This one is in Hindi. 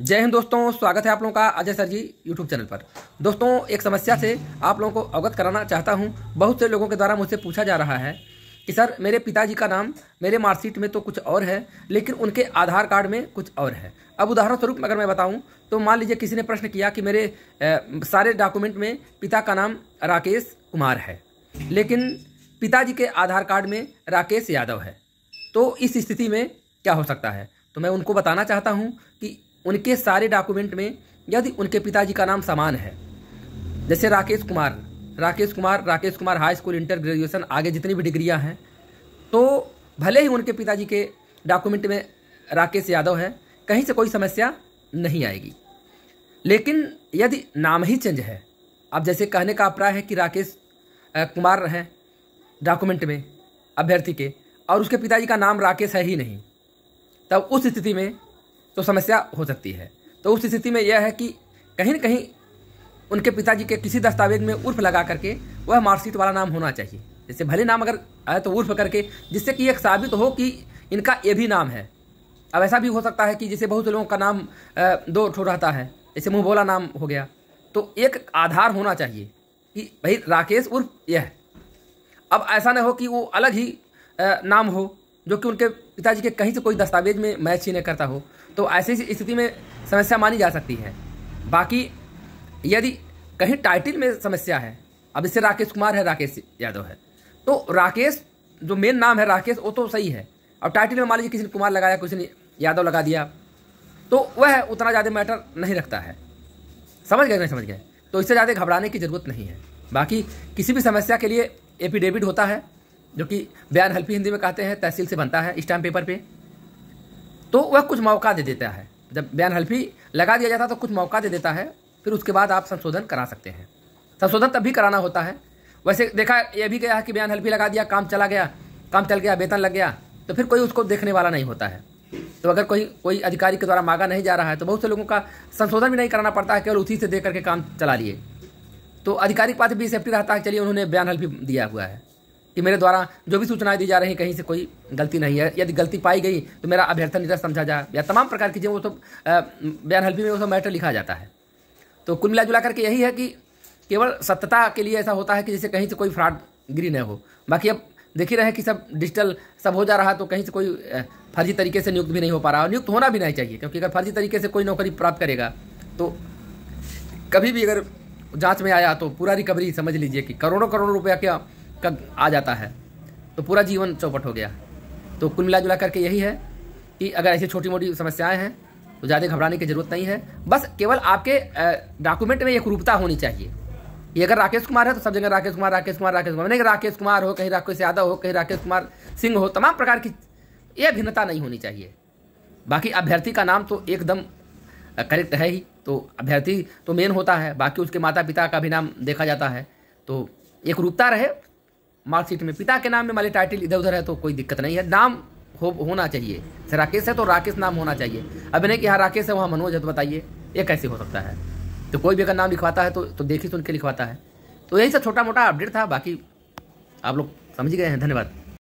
जय हिंद दोस्तों स्वागत है आप लोगों का Ajay sir ji YouTube channel पर दोस्तों एक समस्या से आप लोगों को अवगत कराना चाहता हूं बहुत से लोगों के द्वारा मुझसे पूछा जा रहा है कि सर मेरे पिताजी का नाम मेरे मार्कशीट में तो कुछ और है लेकिन उनके आधार कार्ड में कुछ और है अब उदाहरण स्वरूप अगर मैं बताऊँ तो मान लीजिए किसी ने प्रश्न किया कि मेरे सारे डॉक्यूमेंट में पिता का नाम राकेश कुमार है लेकिन पिताजी के आधार कार्ड में राकेश यादव है तो इस स्थिति में क्या हो सकता है तो मैं उनको बताना चाहता हूँ कि उनके सारे डॉक्यूमेंट में यदि उनके पिताजी का नाम समान है जैसे Rakesh Kumar Rakesh Kumar Rakesh Kumar high school inter graduation आगे जितनी भी डिग्रियाँ हैं तो भले ही उनके पिताजी के डॉक्यूमेंट में राकेश यादव है कहीं से कोई समस्या नहीं आएगी लेकिन यदि नाम ही चेंज है अब जैसे कहने का अपराय है कि राकेश कुमार हैं डॉक्यूमेंट में अभ्यर्थी के और उसके पिताजी का नाम राकेश है ही नहीं तब उस स्थिति में तो समस्या हो सकती है तो उस स्थिति में यह है कि कहीं न कहीं उनके पिताजी के किसी दस्तावेज में उर्फ लगा करके वह मार्कशीट वाला नाम होना चाहिए जैसे भले नाम अगर आए तो उर्फ करके जिससे कि एक साबित हो कि इनका ये भी नाम है अब ऐसा भी हो सकता है कि जैसे बहुत लोगों का नाम दो ठो रहता है जैसे मुँह बोला नाम हो गया तो एक आधार होना चाहिए कि भाई राकेश उर्फ यह अब ऐसा ना हो कि वो अलग ही नाम हो जो कि उनके पिताजी के कहीं से कोई दस्तावेज में मैच ही नहीं करता हो तो ऐसी स्थिति में समस्या मानी जा सकती है बाकी यदि कहीं टाइटिल में समस्या है अब इससे राकेश कुमार है राकेश यादव है तो राकेश जो मेन नाम है राकेश वो तो सही है अब टाइटिल में मान लीजिए किसी ने कुमार लगाया किसी ने यादव लगा दिया तो वह उतना ज़्यादा मैटर नहीं रखता है समझ गए नहीं समझ गए तो इससे ज़्यादा घबराने की ज़रूरत नहीं है बाकी किसी भी समस्या के लिए एफिडेविट होता है जो कि बयान हल्फी हिंदी में कहते हैं तहसील से बनता है स्टैम्प पेपर पे तो वह कुछ मौका दे देता है जब बयान हल्फी लगा दिया जाता है तो कुछ मौका दे देता है फिर उसके बाद आप संशोधन करा सकते हैं संशोधन तब भी कराना होता है वैसे देखा यह भी गया है कि बयान हल्फी लगा दिया काम चला गया काम चल गया वेतन लग गया तो फिर कोई उसको देखने वाला नहीं होता है तो अगर कोई कोई अधिकारी के द्वारा मांगा नहीं जा रहा है तो बहुत से लोगों का संशोधन भी नहीं कराना पड़ता है केवल उसी से दे करके काम चला लिए तो अधिकारी के पास भी सेफ्टी रहता है चलिए उन्होंने बयान हल्फी दिया हुआ है कि मेरे द्वारा जो भी सूचनाएं दी जा रही हैं कहीं से कोई गलती नहीं है यदि गलती पाई गई तो मेरा अभ्यर्थन इधर समझा जाए या तमाम प्रकार की जो वो तो बयान हल्फी में वो सब मैटर लिखा जाता है तो कुल मिला जुला करके यही है कि केवल सत्यता के लिए ऐसा होता है कि जैसे कहीं से कोई फ्रॉड गिरी न हो बाकी अब देख ही रहे कि सब डिजिटल सब हो जा रहा है तो कहीं से कोई फर्जी तरीके से नियुक्त भी नहीं हो पा रहा और नियुक्त होना भी नहीं चाहिए क्योंकि अगर फर्जी तरीके से कोई नौकरी प्राप्त करेगा तो कभी भी अगर जांच में आया तो पूरा रिकवरी समझ लीजिए कि करोड़ों करोड़ों रुपया क्या का आ जाता है तो पूरा जीवन चौपट हो गया तो कुल मिला जुला करके यही है कि अगर ऐसी छोटी मोटी समस्याएं हैं तो ज़्यादा घबराने की ज़रूरत नहीं है बस केवल आपके डॉक्यूमेंट में एक रूपता होनी चाहिए ये अगर राकेश कुमार है तो सब जगह राकेश कुमार राकेश कुमार राकेश कुमार नहीं राकेश कुमार हो कहीं राकेश यादव हो कहीं राकेश कुमार सिंह हो तमाम प्रकार की ये भिन्नता नहीं होनी चाहिए बाकी अभ्यर्थी का नाम तो एकदम करेक्ट है ही तो अभ्यर्थी तो मेन होता है बाकी उसके माता पिता का भी नाम देखा जाता है तो एक रूपता रहे मार्कशीट में पिता के नाम में माले टाइटल इधर उधर है तो कोई दिक्कत नहीं है नाम हो होना चाहिए राकेश है तो राकेश नाम होना चाहिए अब नहीं कि यहाँ राकेश है वहाँ मनोज है तो बताइए ये कैसे हो सकता है तो कोई भी अगर नाम लिखवाता है तो तो देखिए सुन के लिखवाता है तो यही सब छोटा मोटा अपडेट था बाकी आप लोग समझ गए हैं धन्यवाद